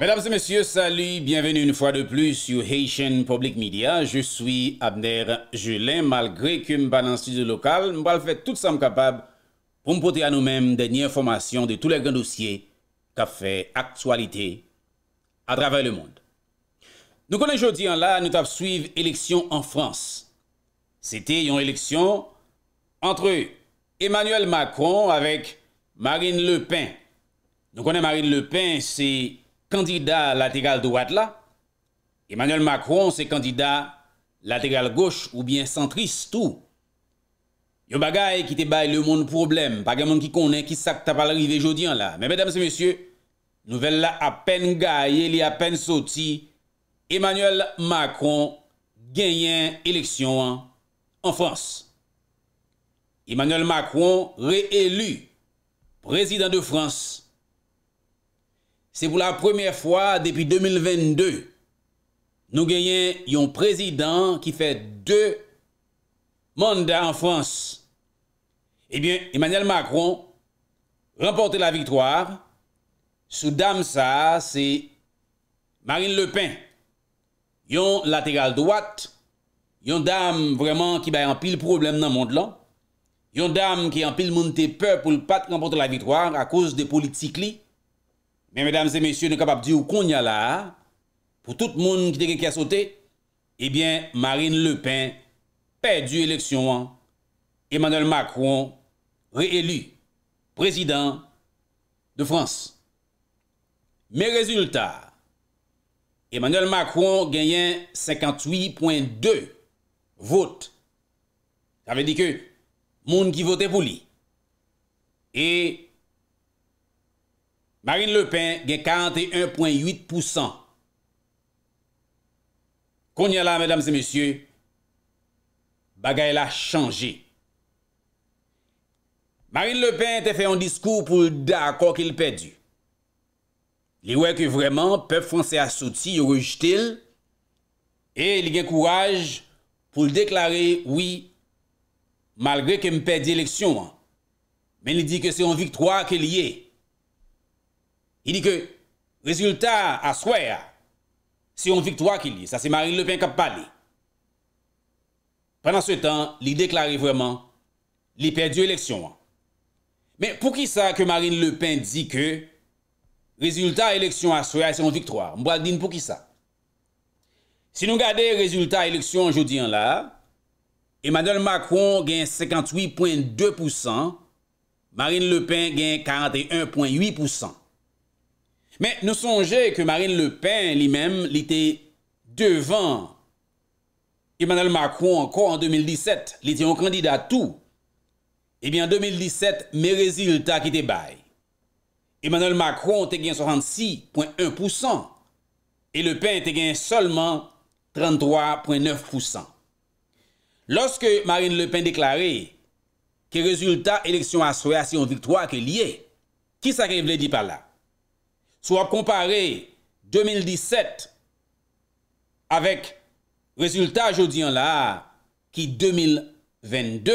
Mesdames et messieurs, salut, bienvenue une fois de plus sur Haitian Public Media. Je suis Abner Julin. Malgré que je balance de local, je vais faire tout ça capable pour me porter à nous-mêmes des informations de tous les grands dossiers qui ont fait actualité à travers le monde. Nous connaissons aujourd'hui en là, nous avons suivi élection en France. C'était une élection entre Emmanuel Macron avec Marine Le Pen. Nous connaissons Marine Le Pen, c'est Kandida lateral do bat la, Emmanuel Macron se kandida lateral goche ou bien centris tou. Yo bagay ki te bay le moun problem, pa gen moun ki konen ki sak ta pal rive jodi an la. Men bedam se mesye, nouvel la apen gaye, li apen soti, Emmanuel Macron genyen eleksyon an, an frans. Emmanuel Macron re-elu, prezident de frans. Se pou la premye fwa depi 2022, nou genyen yon prezident ki fe 2 manda an Frans. Ebyen, eh Emmanuel Macron remporte la vitroar sou dam sa se Marine Le Pen, yon lateral doat, yon dam vreman ki bay an pil problem nan mond lan, yon dam ki an pil monte pe pou l pat remporte la vitroar a kouz de politik li. Men, mèdames et mèsyè, nou kapap di ou kon n'y a la, pou tout moun ki deke ki a sote, ebyen eh Marine Le Pen, pe di ou eleksyon, Emmanuel Macron, re-élu, prezident de France. Men, rezultat, Emmanuel Macron genyen 58.2 vot. J'ave di ke, moun ki votè pou li. E, Marine Le Pen gen 41.8%. Konya la, mesdames et messieurs, bagay la chanje. Marine Le Pen te fe yon diskou pou da akwa ki l pe du. Li wek yon vreman, pep franse a soti, yon rejtil, e li gen kouaj pou l deklare, oui, malgre ke m pe di leksyon, men li di ke se yon viktwa ke liye. I di ke, rezultat a souya, se yon victoire ki li. Sa se Marine Le Pen kap pale. Pendan se tan, li deklare vreman, li perde yon eleksyon an. Men pou ki sa ke Marine Le Pen di ke, rezultat a eleksyon a souya, se yon victoire. Mbwa din pou ki sa. Si nou gade rezultat a eleksyon anjou di an la, Emmanuel Macron gen 58.2%, Marine Le Pen gen 41.8%. Mais nous songez que Marine Le Pen lui même était devant Emmanuel Macron encore en 2017. était un candidat tout. Eh bien, en 2017, mes résultats qui étaient Emmanuel Macron a gagné 66.1%. Et Le Pen a gagné seulement 33.9%. Lorsque Marine Le Pen déclarait que résultat élection élections a se victoire qui ke qui qui s'est révélé par là? Swa kompare 2017 avèk rezultat jodi an la ki 2022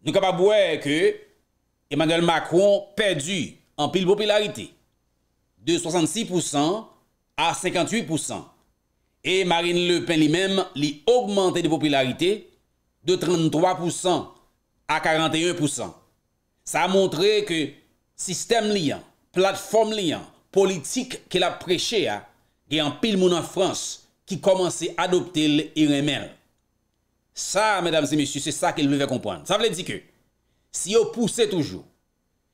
nou ka pa bouè ke Emmanuel Macron perdu an pil popularite de 66% a 58% e Marine Le Pen li men li augmente de popularite de 33% a 41% sa a montre ke sistem li an platform liyan, politik ke la preche a, gen an pil moun an Frans, ki komanse adopte l'IRML. Sa, medan zi mesyu, se sa ke l me ve kompwane. Sa vle di ke, si yo pouse toujou,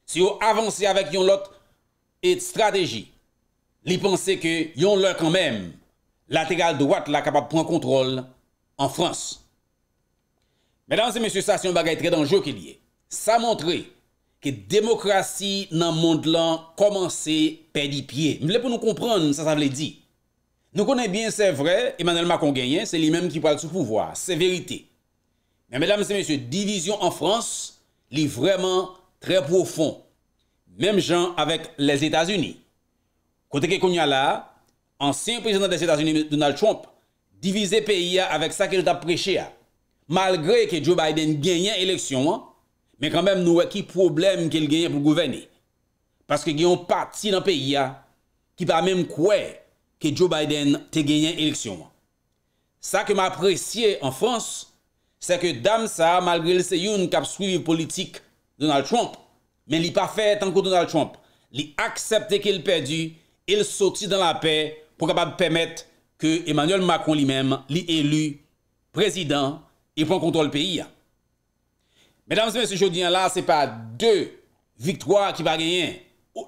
si yo avanse avèk yon lot et strategi, li panse ke yon lot kanmem lateral-douat la kapap pou an kontrol an Frans. Medan zi mesyu, se sa si yon bagay tre danjou ki liye, sa montre ke demokrasi nan mond lan komanse pedi piye. Mwen lè pou nou kompran sa sa vle di. Nou konen bin se vre, Emmanuel Macron genyen, se li menm ki pral sou pouvoar, se verite. Men, mesdames et messieurs, divizyon an Frans li vreman tre profon. Menm jan avèk les Etats-Unis. Kote ke konya la, ansen prezident des Etats-Unis, Donald Trump, divize peyi ya avèk sa ke nou tap preche ya. Malgre ke Joe Biden genyen eleksyon an, men kambem nou wè ki problem ki el genye pou gouveni. Paske genyon pati nan peyi ya, ki pa menm kwe ke Joe Biden te genyen elksyon. Sa ke m apresye an Frans, se ke dam sa, malgril se yon kap swi politik Donald Trump, men li pa fè tanko Donald Trump, li aksepte ki el perdu, el soti dan la pey pou kapab pemet ke Emmanuel Macron li menm, li elu, prezident, e pon kontrol peyi ya. Mèdam se mè se chodien la, se pa de victoire ki pa genyen.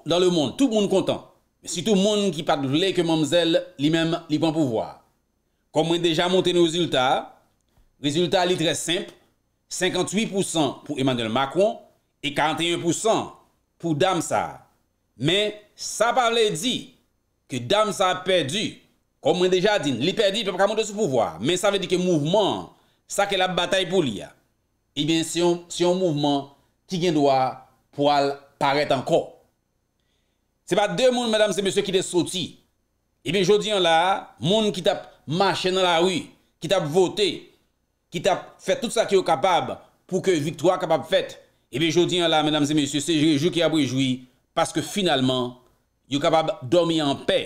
Dans le monde, tout le monde content. Si tout le monde ki pa drlè ke mamzèl, li mèm li pan pouvoi. Kon mwen deja montè nou zilta. Rizultat li trè simple. 58% pou Emmanuel Macron. Et 41% pou Dam Sa. Mè sa pa vle di ki Dam Sa pèdi. Kon mwen deja din, li pèdi pou pramontè sou pouvoi. Mè sa vle di ki mouvment sa ke la batay pou li ya. e eh bin si yon mouvman ki gen doa pou al paret anko. Se pa de moun, madame se mesye, ki de soti, e bin jodi an la, moun ki tap mache nan la wu, ki tap vote, ki tap fet tout sa ki yo kapab pou ke viktwa kapab fet, e bin jodi an la, madame se mesye, se je jou ki ap rejoui, paske finalman, yo kapab dormi an pe,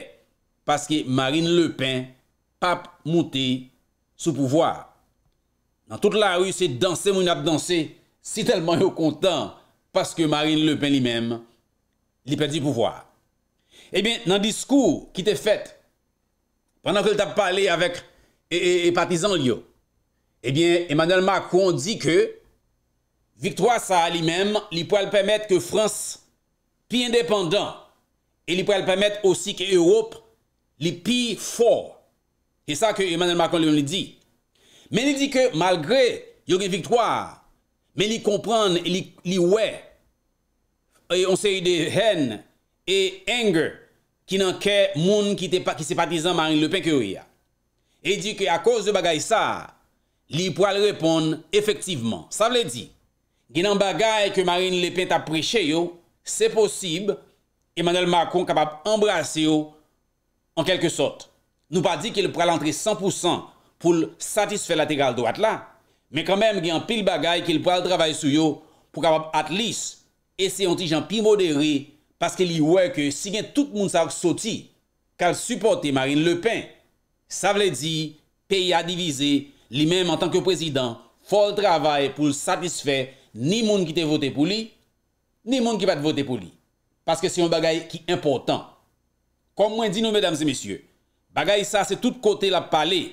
paske Marine Le Pen pap mote sou pouvoar. nan tout la ruse se danse moun ap danse, se telman yo kontan, paske Marine Le Pen li mem, li pedi pouvoar. Ebyen nan diskou ki te fet, pandan ke l tap pale avèk e patizan li yo, ebyen eh Emmanuel Macron di ke victwa sa li mem, li pou al pemèt ke Frans pi indépendant, e li pou al pemèt osi ke Europe li pi fòr. E sa ke Emmanuel Macron li di, Men li di ke malgre yor e viktoar, men li kompran li we, e on se yi de hen e enge ki nan ke moun ki se patizan Marine le pen kyori ya. E di ke a koz de bagay sa, li pou al repon efektivman. Sa vle di, genan bagay ke Marine le pen tapri che yo, se posib, Emmanuel Macron kapap embrase yo an kelke sot. Nou pa di ki le pou al antre 100% pou l'satisfe lateral do at la. Men kon menm gen an pil bagay ki l pou al travay sou yo pou kap ap at lis. E se yon ti jan pi vode re paske li wè ke si gen tout moun sa ak soti kal supporte Marine Le Pen. Sa vle di, peyi a divize li menm an tanke prezident fol travay pou l satisfe ni moun ki te vote pou li, ni moun ki pat vote pou li. Paske se yon bagay ki important. Kon mwen di nou, bagay sa se tout kote la paley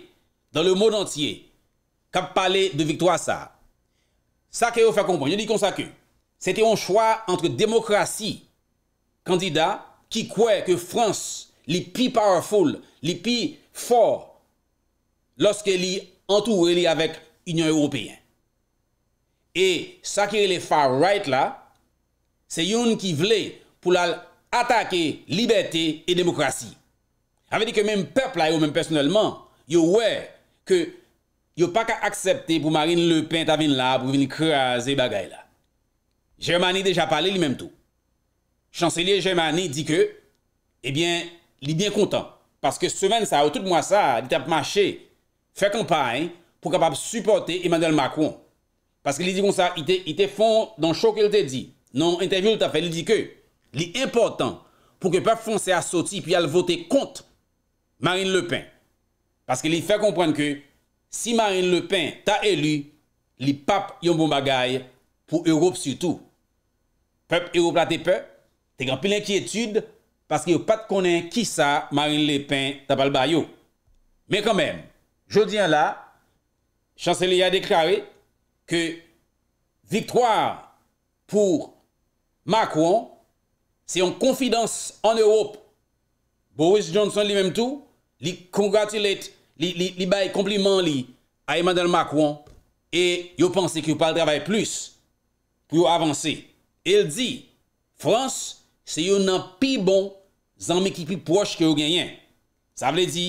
dan le moun antye, kap pale de victoire sa, sa kè yo fè kompon, yon di kon sa kè, se te yon chwa entre demokrasi, kandida, ki kouè ke Frans, li pi powerful, li pi for, loske li entou, li avèk Union Européen. E sa kè yon fè right la, se yon ki vle, pou la atake libertè e demokrasi. Avè di ke mèm pèp la, yo mèm personelman, yo wè, yo pa ka aksepte pou Marine Le Pen ta vin la pou vin krasi bagay la. Germani deja pale li mem tou. Chanselier Germani di ke, ebyen, eh li bin kontan. Paske semen sa, ou tout mwa sa, li tap mache, fe kampany, pou kapap supporte Emmanuel Macron. Paske li di kon sa, li te fon dan chok yo te di. Non, interview yo ta fe, li di ke, li importan pou ke pap fon se asoti, pi al vote kont Marine Le Pen. Paske li fè kompran ke, si Marine Le Pen ta elu, li pap yon bon bagay pou Europe sutou. Pep, Europe la te pe, te gampi l'enkiétude, paske yo pat konen ki sa Marine Le Pen ta palbayo. Me kambèm, jodi an la, chanseli a dekare ke viktoar pou Macron, se yon konfidans an Europe, Boris Johnson li mèm tou, li kongratulate Macron. li baye kompliment li a Emmanuel Macron e yo pense ki yo pal travay plus pou yo avanse. El di, Frans se yo nan pi bon zanm ekipi poche ke yo genyen. Sa vle di,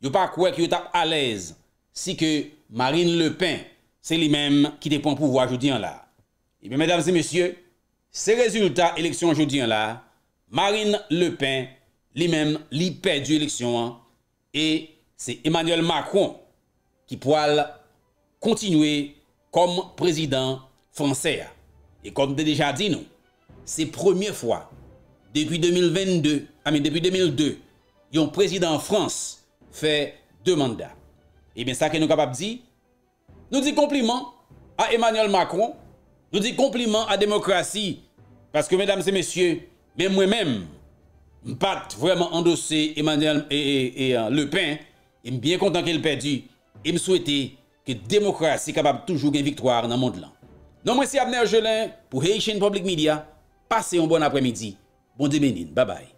yo pal kwek yo tap alez si ke Marine Le Pen se li menm ki depon pouvo a joudi an la. Ebe, medavze, mesye, se rezultat eleksyon a joudi an la, Marine Le Pen li menm li pedu eleksyon an e... se Emmanuel Macron ki pou al kontinue kom prezident franse ya. E kon de deja di nou, se premier fwa, depi 2002, yon prezident franse fe de manda. E ben sa ke nou kapap di, nou di kompliment a Emmanuel Macron, nou di kompliment a demokrasi, paske mèdames et mèsyè, mè mwè mèm, m pat vwèman andose Emmanuel et euh, le pen, E m byen kontan ke l perdi, e m souwete ke demokrasi kapab toujou gen viktwar nan mond lan. Non mwen si Abner Jelin pou Heyshin Public Media, pase yon bon apremidi, bon dimenin, babay.